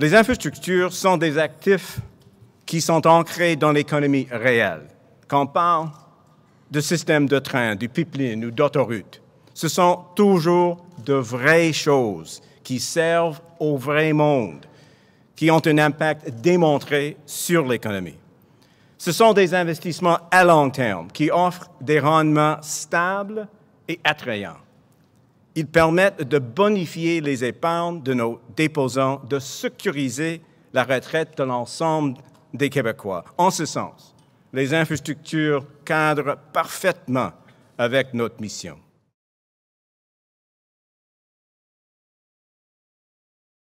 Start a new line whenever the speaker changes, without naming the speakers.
Les infrastructures sont des actifs qui sont ancrés dans l'économie réelle. Quand on parle de systèmes de trains, du pipeline ou d'autoroutes, ce sont toujours de vraies choses qui servent au vrai monde, qui ont un impact démontré sur l'économie. Ce sont des investissements à long terme qui offrent des rendements stables et attrayants. Ils permettent de bonifier les épargnes de nos déposants, de sécuriser la retraite de l'ensemble des Québécois. En ce sens, les infrastructures cadrent parfaitement avec notre mission.